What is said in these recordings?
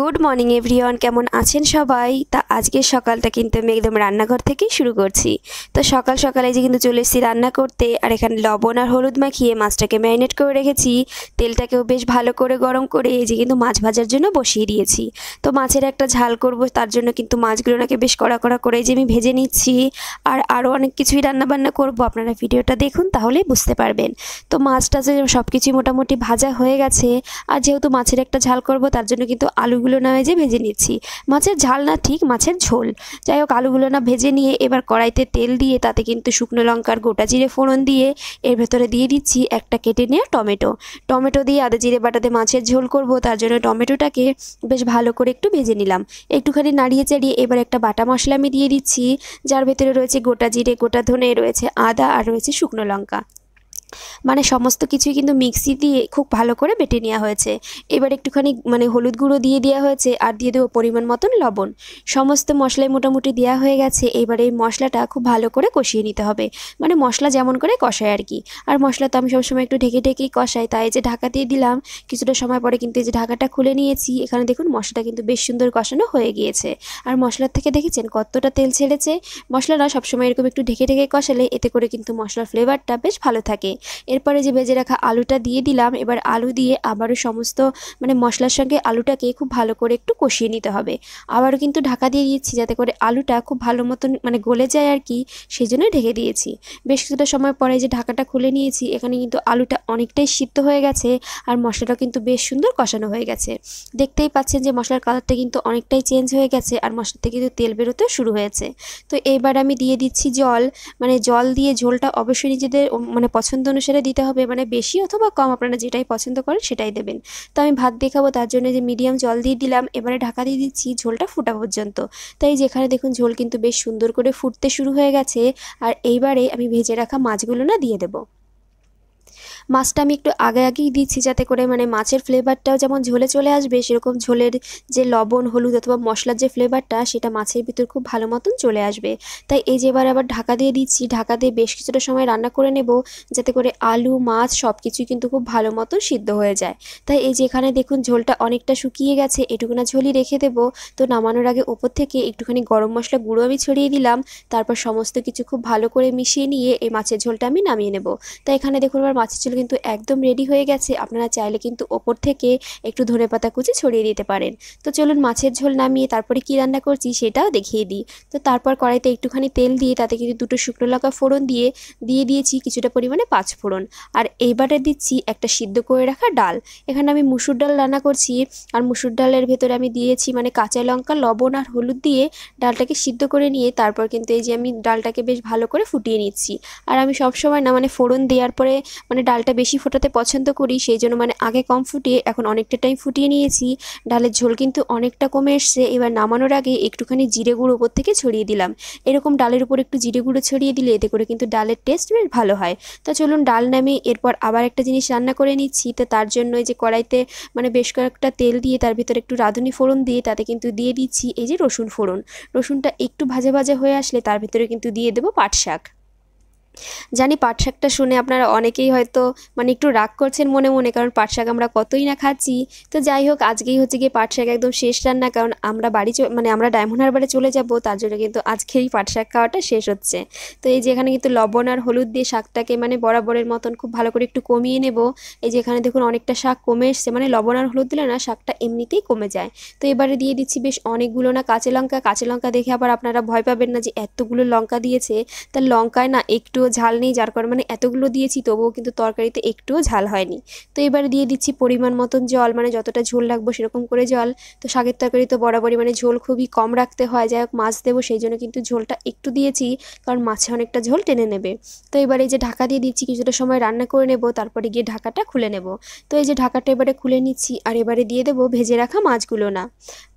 good morning everyone কেমন আছেন সবাই তা আজকের সকালটা কিন্তু আমি একদম রান্নাঘর থেকেই শুরু করছি তো সকাল সকালে যে কিন্তু চলে এসেছি রান্না করতে আর এখানে লবণ আর হলুদ মাখিয়ে মাছটাকে ম্যারিনেট করে রেখেছি তেলটাকেও বেশ ভালো করে গরম করে এই যে কিন্তু মাছ ভাজার জন্য বসিয়ে দিয়েছি তো মাছের একটা ঝাল করব তার জন্য কিন্তু মাছগুলো নাকি বেশ কড়া কড়া করে যে আমি ভেজে নিচ্ছি আর আরও অনেক কিছুই রান্নাবান্না করব আপনারা ভিডিওটা দেখুন তাহলেই বুঝতে পারবেন তো মাছটা সব কিছুই মোটামুটি ভাজা হয়ে গেছে আর যেহেতু মাছের একটা ঝাল করব তার জন্য কিন্তু আলু আলুগুলো না ভেজে ভেজে নিচ্ছি মাছের ঝাল না ঠিক মাছের ঝোল যাই হোক আলুগুলো না ভেজে নিয়ে এবার কড়াইতে তেল দিয়ে তাতে কিন্তু শুকনো লঙ্কার গোটা জিরে ফোড়ন দিয়ে এর ভেতরে দিয়ে দিচ্ছি একটা কেটে নেওয়া টমেটো টমেটো দিয়ে আদা জিরে বাটাতে মাছের ঝোল করব তার জন্য টমেটোটাকে বেশ ভালো করে একটু ভেজে নিলাম একটুখানি নাড়িয়ে চাড়িয়ে এবার একটা বাটা মশলা আমি দিয়ে দিচ্ছি যার ভেতরে রয়েছে গোটা জিরে গোটা ধনে রয়েছে আদা আর রয়েছে শুকনো লঙ্কা মানে সমস্ত কিছুই কিন্তু মিক্সি দিয়ে খুব ভালো করে বেটে নেওয়া হয়েছে এবার একটুখানি মানে হলুদ গুঁড়ো দিয়ে দেওয়া হয়েছে আর দিয়ে দেবো পরিমাণ মতন লবণ সমস্ত মশলাই মোটামুটি দেওয়া হয়ে গেছে এবার এই মশলাটা খুব ভালো করে কষিয়ে নিতে হবে মানে মশলা যেমন করে কষায় আর কি আর মশলা তো আমি সবসময় একটু ঢেকে ঢেকেই কষাই তাই যে ঢাকা দিয়ে দিলাম কিছুটা সময় পরে কিন্তু এই যে ঢাকাটা খুলে নিয়েছি এখানে দেখুন মশলাটা কিন্তু বেশ সুন্দর কষানো হয়ে গিয়েছে আর মশলার থেকে দেখেছেন কতটা তেল ছেড়েছে মশলাটা সবসময় এরকম একটু ঢেকে ঢেকে কষালে এতে করে কিন্তু মশলার ফ্লেভারটা বেশ ভালো থাকে এরপরে যে ভেজে রাখা আলুটা দিয়ে দিলাম এবার আলু দিয়ে আবারও সমস্ত মানে মশলার সঙ্গে আলুটাকে খুব ভালো করে একটু কষিয়ে নিতে হবে আবারও কিন্তু ঢাকা দিয়ে দিয়েছি যাতে করে আলুটা খুব ভালো মতন মানে গলে যায় আর কি সেই জন্য ঢেকে দিয়েছি বেশ কিছুটা সময় পরে যে ঢাকাটা খুলে নিয়েছি এখানে কিন্তু আলুটা অনেকটাই সিদ্ধ হয়ে গেছে আর মশলাটা কিন্তু বেশ সুন্দর কষানো হয়ে গেছে দেখতেই পাচ্ছেন যে মশলার কালারটা কিন্তু অনেকটাই চেঞ্জ হয়ে গেছে আর মশলা থেকে কিন্তু তেল বেরোতে শুরু হয়েছে তো এবার আমি দিয়ে দিচ্ছি জল মানে জল দিয়ে ঝোলটা অবশ্যই নিজেদের মানে পছন্দ অনুসারে দিতে হবে মানে বেশি অথবা কম আপনারা যেটাই পছন্দ করেন সেটাই দেবেন তো আমি ভাত দেখাবো খাবো তার জন্য যে মিডিয়াম জল দিয়ে দিলাম এবারে ঢাকা দিয়ে দিচ্ছি ঝোলটা ফোটা পর্যন্ত তাই যেখানে দেখুন ঝোল কিন্তু বেশ সুন্দর করে ফুটতে শুরু হয়ে গেছে আর এইবারে আমি ভেজে রাখা মাছগুলো না দিয়ে দেবো মাছটা আমি একটু আগে আগেই দিচ্ছি যাতে করে মানে মাছের ফ্লেভারটাও যেমন ঝোলে চলে আসবে সেরকম ঝোলের যে লবণ হলুদ অথবা মশলার যে ফ্লেভারটা সেটা মাছের ভিতর খুব ভালো মতন চলে আসবে তাই এই যে এবার আবার ঢাকা দিয়ে দিচ্ছি ঢাকা দিয়ে বেশ কিছুটা সময় রান্না করে নেব যাতে করে আলু মাছ সব কিছুই কিন্তু খুব ভালো মতো সিদ্ধ হয়ে যায় তাই এই যে এখানে দেখুন ঝোলটা অনেকটা শুকিয়ে গেছে এটুকুনা ঝোলই রেখে দেবো তো নামানোর আগে ওপর থেকে একটুখানি গরম মশলা গুঁড়ো আমি ছড়িয়ে দিলাম তারপর সমস্ত কিছু খুব ভালো করে মিশিয়ে নিয়ে এই মাছের ঝোলটা আমি নামিয়ে নেব তাই এখানে দেখুন আবার মাছের ঝোল কিন্তু একদম রেডি হয়ে গেছে আপনারা চাইলে কিন্তু ওপর থেকে একটু ধনে পাতা কুচি ছড়িয়ে দিতে পারেন তো চলুন মাছের ঝোল নামিয়ে তারপরে কি রান্না করছি সেটাও দেখিয়ে দিই তো তারপর কড়াইতে একটুখানি তেল দিয়ে তাতে কিন্তু দুটো শুকনো লঙ্কা ফোড়ন দিয়ে দিয়ে দিয়েছি কিছুটা পরিমাণে পাঁচ ফোড়ন আর এইবারে দিচ্ছি একটা সিদ্ধ করে রাখা ডাল এখানে আমি মুসুর ডাল রান্না করছি আর মুসুর ডালের ভেতরে আমি দিয়েছি মানে কাঁচা লঙ্কা লবণ আর হলুদ দিয়ে ডালটাকে সিদ্ধ করে নিয়ে তারপর কিন্তু এই যে আমি ডালটাকে বেশ ভালো করে ফুটিয়ে নিচ্ছি আর আমি সবসময় না মানে ফোড়ন দেওয়ার পরে মানে ডাল ডালটা বেশি ফোটাতে পছন্দ করি সেই জন্য মানে আগে কম ফুটিয়ে এখন অনেকটা টাইম ফুটিয়ে নিয়েছি ডালের ঝোল কিন্তু অনেকটা কমে এসছে এবার নামানোর আগে একটুখানি জিরে গুঁড়ো ওপর থেকে ছড়িয়ে দিলাম এরকম ডালের উপর একটু জিরে গুঁড়ো ছড়িয়ে দিলে এতে করে কিন্তু ডালের টেস্ট বেশ ভালো হয় তো চলুন ডাল নামিয়ে এরপর আবার একটা জিনিস রান্না করে নিচ্ছি তো তার জন্য যে কড়াইতে মানে বেশ কয়েকটা তেল দিয়ে তার ভিতরে একটু রাঁধুনি ফোড়ন দিয়ে তাতে কিন্তু দিয়ে দিচ্ছি এই যে রসুন ফোড়ন রসুনটা একটু ভাজা ভাজা হয়ে আসলে তার ভিতরে কিন্তু দিয়ে দেবো পাট শাক জানি পাট শাকটা শুনে আপনারা অনেকেই হয়তো মানে একটু রাগ করছেন মনে মনে কারণ পাট শাক আমরা কতই না খাচ্ছি তো যাই হোক আজকেই হচ্ছে গিয়ে পাট শাক একদম শেষ রান্না কারণ আমরা বাড়ি মানে আমরা ডায়মন্ড হারবারে চলে যাব তার জন্য কিন্তু আজকেই পাট শাক খাওয়াটা শেষ হচ্ছে তো এই যে এখানে কিন্তু লবণ আর হলুদ দিয়ে শাকটাকে মানে বরাবরের মতন খুব ভালো করে একটু কমিয়ে নেব এই যে এখানে দেখুন অনেকটা শাক কমে এসছে মানে লবণ আর হলুদ দিলে না শাকটা এমনিতেই কমে যায় তো এবারে দিয়ে দিচ্ছি বেশ অনেকগুলো না কাঁচা লঙ্কা কাঁচা লঙ্কা দেখে আবার আপনারা ভয় পাবেন না যে এতগুলো লঙ্কা দিয়েছে তার লঙ্কায় না একটু একটুও ঝাল নেই যার কারণে মানে এতগুলো দিয়েছি তবুও কিন্তু তরকারিতে একটুও ঝাল হয়নি তো এবারে দিয়ে দিচ্ছি পরিমাণ মতন জল মানে যতটা ঝোল রাখবো সেরকম করে জল তো শাকের তরকারি তো বরাবরই মানে ঝোল খুবই কম রাখতে হয় যাই হোক মাছ দেবো সেই জন্য কিন্তু ঝোলটা একটু দিয়েছি কারণ মাছে অনেকটা ঝোল টেনে নেবে তো এবারে যে ঢাকা দিয়ে দিচ্ছি কিছুটা সময় রান্না করে নেব তারপরে গিয়ে ঢাকাটা খুলে নেব তো এই যে ঢাকাটা এবারে খুলে নিচ্ছি আর এবারে দিয়ে দেবো ভেজে রাখা মাছগুলো না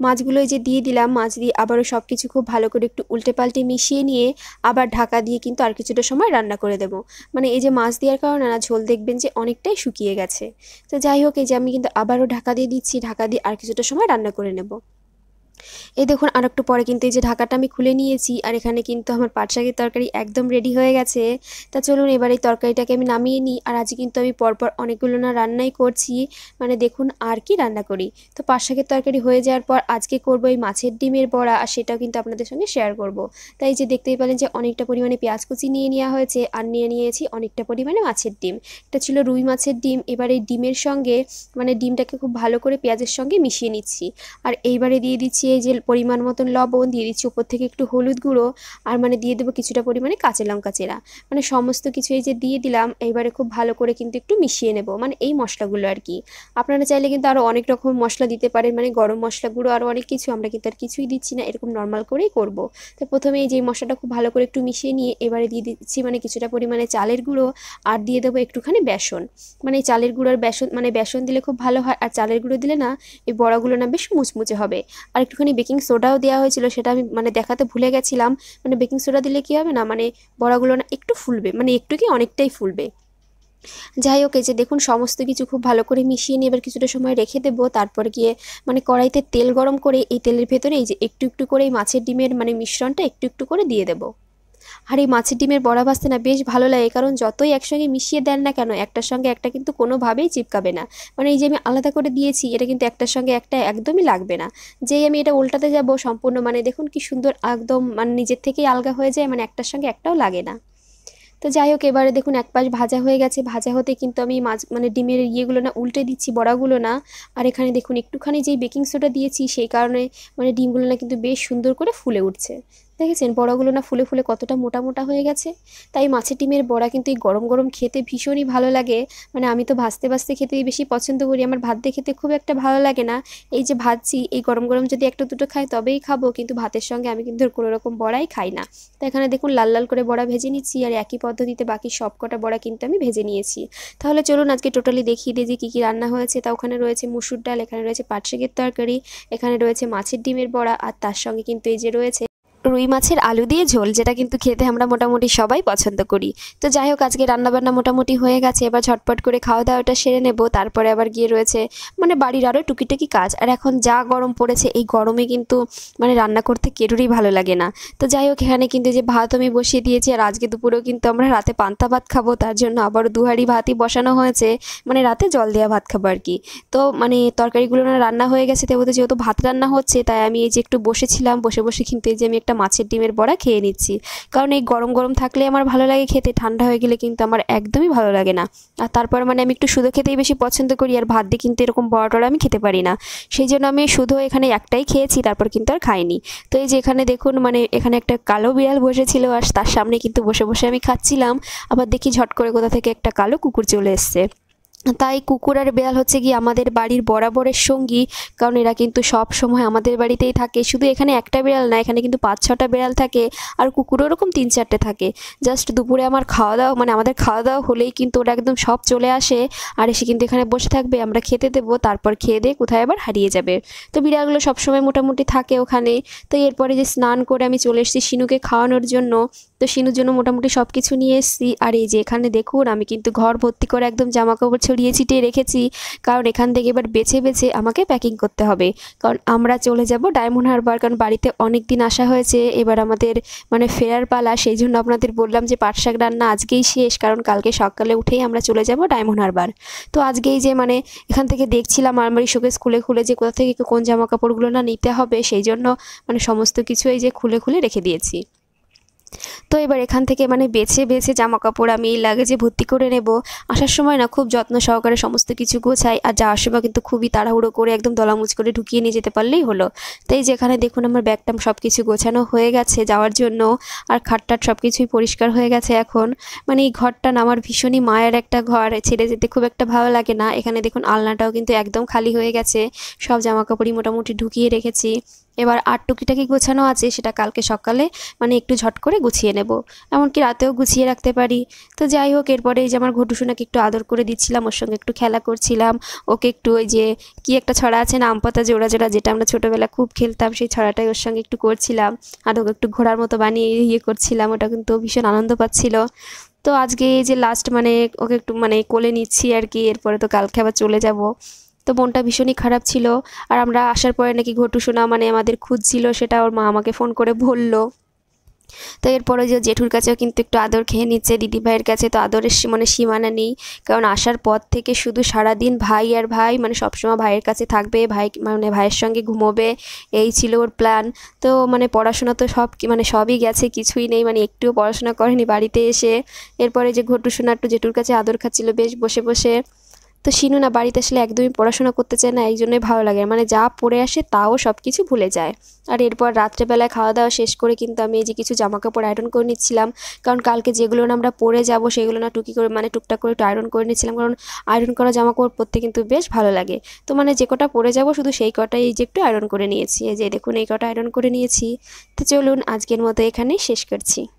মাছগুলো এই যে দিয়ে দিলাম মাছ দিয়ে আবারও সব কিছু খুব ভালো করে একটু উল্টে পাল্টে মিশিয়ে নিয়ে আবার ঢাকা দিয়ে কিন্তু আর কিছুটা সময় রান্না করে দেব মানে এই যে মাছ দেওয়ার কারণে না ঝোল দেখবেন যে অনেকটাই শুকিয়ে গেছে তো যাই হোক এই যে আমি কিন্তু আবারও ঢাকা দিয়ে দিচ্ছি ঢাকা দিয়ে আর কিছুটা সময় রান্না করে নেব এই দেখুন আর একটু পরে কিন্তু এই যে ঢাকাটা আমি খুলে নিয়েছি আর এখানে কিন্তু আমার পাট শাকের তরকারি একদম রেডি হয়ে গেছে তা চলুন এবার এই তরকারিটাকে আমি নামিয়ে নিই আর আজ কিন্তু আমি পরপর অনেকগুলো না রান্নাই করছি মানে দেখুন আর কি রান্না করি তো পাট শাকের তরকারি হয়ে যাওয়ার পর আজকে করব এই মাছের ডিমের বড়া আর সেটাও কিন্তু আপনাদের সঙ্গে শেয়ার করব তাই যে দেখতেই পেলেন যে অনেকটা পরিমাণে পেঁয়াজ কুচি নিয়ে নেওয়া হয়েছে আর নিয়ে নিয়েছি অনেকটা পরিমাণে মাছের ডিম এটা ছিল রুই মাছের ডিম এবার এই ডিমের সঙ্গে মানে ডিমটাকে খুব ভালো করে পেঁয়াজের সঙ্গে মিশিয়ে নিচ্ছি আর এইবারে দিয়ে দিচ্ছি মিশিয়ে যে পরিমাণ মতন লবণ দিয়ে দিচ্ছি উপর থেকে একটু হলুদ গুঁড়ো আর মানে দিয়ে দেবো কিছুটা পরিমাণে কাঁচা লঙ্কা চেরা মানে সমস্ত কিছু এই যে দিয়ে দিলাম এইবারে খুব ভালো করে কিন্তু একটু মিশিয়ে নেব মানে এই মশলাগুলো আর কি আপনারা চাইলে কিন্তু আরও অনেক রকম মশলা দিতে পারেন মানে গরম মশলা গুঁড়ো আরও অনেক কিছু আমরা কিন্তু আর কিছুই দিচ্ছি না এরকম নর্মাল করেই করব তো প্রথমে এই যে মশলাটা খুব ভালো করে একটু মিশিয়ে নিয়ে এবারে দিয়ে দিচ্ছি মানে কিছুটা পরিমাণে চালের গুঁড়ো আর দিয়ে দেবো একটুখানি বেসন মানে চালের গুঁড়ো আর বেসন মানে বেসন দিলে খুব ভালো হয় আর চালের গুঁড়ো দিলে না এই বড়াগুলো না বেশ মুচমুচে হবে আর একটু একটুখানি বেকিং সোডাও দেওয়া হয়েছিল সেটা আমি মানে দেখাতে ভুলে গেছিলাম মানে বেকিং সোডা দিলে কি হবে না মানে বড়াগুলো না একটু ফুলবে মানে একটু কি অনেকটাই ফুলবে যাই হোক যে দেখুন সমস্ত কিছু খুব ভালো করে মিশিয়ে নিয়ে এবার কিছুটা সময় রেখে দেবো তারপর গিয়ে মানে কড়াইতে তেল গরম করে এই তেলের ভেতরে এই যে একটু একটু করে এই মাছের ডিমের মানে মিশ্রণটা একটু একটু করে দিয়ে দেবো আর এই মাছের ডিমের বড়া ভাজতে না বেশ ভালো লাগে কারণ যতই একসঙ্গে মিশিয়ে দেন না কেন একটার সঙ্গে একটা কিন্তু কোনোভাবেই চিপকাবে না মানে এই যে আমি আলাদা করে দিয়েছি এটা কিন্তু একটার সঙ্গে একটা একদমই লাগবে না যেই আমি এটা উল্টাতে যাব সম্পূর্ণ মানে দেখুন কি সুন্দর একদম মানে নিজের থেকেই আলগা হয়ে যায় মানে একটার সঙ্গে একটাও লাগে না তো যাই হোক এবারে দেখুন এক পাশ ভাজা হয়ে গেছে ভাজা হতে কিন্তু আমি মাছ মানে ডিমের ইয়েগুলো না উল্টে দিচ্ছি বড়াগুলো না আর এখানে দেখুন একটুখানি যেই বেকিং সোডা দিয়েছি সেই কারণে মানে ডিমগুলো না কিন্তু বেশ সুন্দর করে ফুলে উঠছে দেখেছেন বড়াগুলো না ফুলে ফুলে কতটা মোটা মোটা হয়ে গেছে তাই মাছের ডিমের বড়া কিন্তু এই গরম গরম খেতে ভীষণই ভালো লাগে মানে আমি তো ভাজতে ভাজতে খেতেই বেশি পছন্দ করি আমার ভাত দিয়ে খেতে খুব একটা ভালো লাগে না এই যে ভাজছি এই গরম গরম যদি একটা দুটো খাই তবেই খাবো কিন্তু ভাতের সঙ্গে আমি কিন্তু কোনো রকম বড়াই খাই না তো এখানে দেখুন লাল লাল করে বড়া ভেজে নিচ্ছি আর একই পদ্ধতিতে বাকি সব কটা বড়া কিন্তু আমি ভেজে নিয়েছি তাহলে চলুন আজকে টোটালি দেখিয়ে দিই যে কী কী রান্না হয়েছে তা ওখানে রয়েছে মুসুর ডাল এখানে রয়েছে পাটশাকের তরকারি এখানে রয়েছে মাছের ডিমের বড়া আর তার সঙ্গে কিন্তু এই যে রয়েছে রুই মাছের আলু দিয়ে ঝোল যেটা কিন্তু খেতে আমরা মোটামুটি সবাই পছন্দ করি তো যাই হোক আজকে রান্নাবান্না মোটামুটি হয়ে গেছে এবার ঝটপট করে খাওয়া দাওয়াটা সেরে নেব তারপরে আবার গিয়ে রয়েছে মানে বাড়ির আরও টুকিটুকি কাজ আর এখন যা গরম পড়েছে এই গরমে কিন্তু মানে রান্না করতে কেটুরই ভালো লাগে না তো যাই হোক এখানে কিন্তু যে ভাত আমি বসিয়ে দিয়েছি আর আজকে দুপুরেও কিন্তু আমরা রাতে পান্তা ভাত খাবো তার জন্য আবার দুহারি ভাতই বসানো হয়েছে মানে রাতে জল দেওয়া ভাত খাবো আর কি তো মানে তরকারিগুলো না রান্না হয়ে গেছে তো যেহেতু ভাত রান্না হচ্ছে তাই আমি এই যে একটু বসেছিলাম বসে বসে কিন্তু এই যে আমি একটা মাছের ডিমের বড়া খেয়ে নিচ্ছি কারণ এই গরম গরম থাকলে আমার ভালো লাগে খেতে ঠান্ডা হয়ে গেলে কিন্তু আমার একদমই ভালো লাগে না আর তারপর মানে আমি একটু শুধু খেতেই বেশি পছন্দ করি আর ভাত দিয়ে কিন্তু এরকম বড়া টড়া আমি খেতে পারি না সেই জন্য আমি শুধু এখানে একটাই খেয়েছি তারপর কিন্তু আর খাইনি তো এই যে এখানে দেখুন মানে এখানে একটা কালো বিড়াল বসেছিল আর তার সামনে কিন্তু বসে বসে আমি খাচ্ছিলাম আবার দেখি ঝট করে কোথা থেকে একটা কালো কুকুর চলে এসছে তাই কুকুর আর বেড়াল হচ্ছে কি আমাদের বাড়ির বরাবরের সঙ্গী কারণ এরা কিন্তু সব সময় আমাদের বাড়িতেই থাকে শুধু এখানে একটা বেড়াল না এখানে কিন্তু পাঁচ ছটা বেড়াল থাকে আর কুকুর ওরকম তিন চারটে থাকে জাস্ট দুপুরে আমার খাওয়া দাওয়া মানে আমাদের খাওয়া দাওয়া হলেই কিন্তু ওরা একদম সব চলে আসে আর এসে কিন্তু এখানে বসে থাকবে আমরা খেতে দেবো তারপর খেয়ে দিয়ে কোথায় আবার হারিয়ে যাবে তো বিড়ালগুলো সবসময় মোটামুটি থাকে ওখানে তো এরপরে যে স্নান করে আমি চলে এসেছি শিনুকে খাওয়ানোর জন্য তো সিনুর জন্য মোটামুটি সব কিছু নিয়ে এসছি আর এই যে এখানে দেখুন আমি কিন্তু ঘর ভর্তি করে একদম জামা কাপড় ছড়িয়ে ছিটিয়ে রেখেছি কারণ এখান থেকে এবার বেছে বেছে আমাকে প্যাকিং করতে হবে কারণ আমরা চলে যাব ডায়মন্ড হারবার কারণ বাড়িতে অনেক দিন আসা হয়েছে এবার আমাদের মানে ফেরার পালা সেই জন্য আপনাদের বললাম যে পাটশাক রান্না আজকেই শেষ কারণ কালকে সকালে উঠেই আমরা চলে যাব ডায়মন্ড হারবার তো আজকেই যে মানে এখান থেকে দেখছিলাম আলমারি শোকেস স্কুলে খুলে যে কোথা থেকে কোন জামা কাপড়গুলো না নিতে হবে সেই জন্য মানে সমস্ত কিছু এই যে খুলে খুলে রেখে দিয়েছি তো এবার এখান থেকে মানে বেছে বেছে জামা কাপড় আমি এই লাগেজে ভর্তি করে নেব আসার সময় না খুব যত্ন সহকারে সমস্ত কিছু গোছাই আর যাওয়ার সময় কিন্তু খুবই তাড়াহুড়ো করে একদম দলামুচ করে ঢুকিয়ে নিয়ে যেতে পারলেই হলো তাই যেখানে দেখুন আমার ব্যাগটাম সব কিছু গোছানো হয়ে গেছে যাওয়ার জন্য আর খাটটাট সব কিছুই পরিষ্কার হয়ে গেছে এখন মানে এই ঘরটা না আমার ভীষণই মায়ের একটা ঘর ছেড়ে যেতে খুব একটা ভালো লাগে না এখানে দেখুন আলনাটাও কিন্তু একদম খালি হয়ে গেছে সব জামা কাপড়ই মোটামুটি ঢুকিয়ে রেখেছি এবার আট টুকিটাকে গোছানো আছে সেটা কালকে সকালে মানে একটু ঝট করে গুছিয়ে নেব এমনকি রাতেও গুছিয়ে রাখতে পারি তো যাই হোক এরপরে এই যে আমার ঘটুসোনাকে একটু আদর করে দিচ্ছিলাম ওর সঙ্গে একটু খেলা করছিলাম ওকে একটু ওই যে কি একটা ছড়া আছে না আমপাতা জোড়া জোড়া যেটা আমরা ছোটোবেলা খুব খেলতাম সেই ছড়াটাই ওর সঙ্গে একটু করছিলাম আর ওকে একটু ঘোড়ার মতো বানিয়ে ইয়ে করছিলাম ওটা কিন্তু ভীষণ আনন্দ পাচ্ছিল তো আজকে যে লাস্ট মানে ওকে একটু মানে কোলে নিচ্ছি আর কি এরপরে তো কালকে আবার চলে যাব তো মনটা ভীষণই খারাপ ছিল আর আমরা আসার পরে নাকি ঘটু সোনা মানে আমাদের খুঁজছিল সেটা ওর মা আমাকে ফোন করে বলল তো এরপরে যে জেঠুর কাছেও কিন্তু একটু আদর খেয়ে নিচ্ছে দিদিভাইয়ের কাছে তো আদরের মানে সীমানা নেই কারণ আসার পর থেকে শুধু সারাদিন ভাই আর ভাই মানে সবসময় ভাইয়ের কাছে থাকবে ভাই মানে ভাইয়ের সঙ্গে ঘুমোবে এই ছিল ওর প্ল্যান তো মানে পড়াশোনা তো সব মানে সবই গেছে কিছুই নেই মানে একটুও পড়াশোনা করেনি বাড়িতে এসে এরপরে যে ঘটু শোনা একটু জেঠুর কাছে আদর খাচ্ছিল বেশ বসে বসে তো শিনু না বাড়িতে আসলে একদমই পড়াশোনা করতে চায় না এই জন্যই ভালো লাগে মানে যা পড়ে আসে তাও সব কিছু ভুলে যায় আর এরপর রাত্রেবেলায় খাওয়া দাওয়া শেষ করে কিন্তু আমি এই যে কিছু জামাকাপড় আয়রন করে নিচ্ছিলাম কারণ কালকে যেগুলো না আমরা পরে যাব সেগুলো না টুকি করে মানে টুকটাক করে একটু আয়রন করে নিচ্ছিলাম কারণ আয়রন করা জামাকাপড় পরতে কিন্তু বেশ ভালো লাগে তো মানে যে কটা পরে যাব শুধু সেই কটাই এই যে একটু আয়রন করে নিয়েছি এই যে দেখুন এই কটা আয়রন করে নিয়েছি তো চলুন আজকের মতো এখানেই শেষ করছি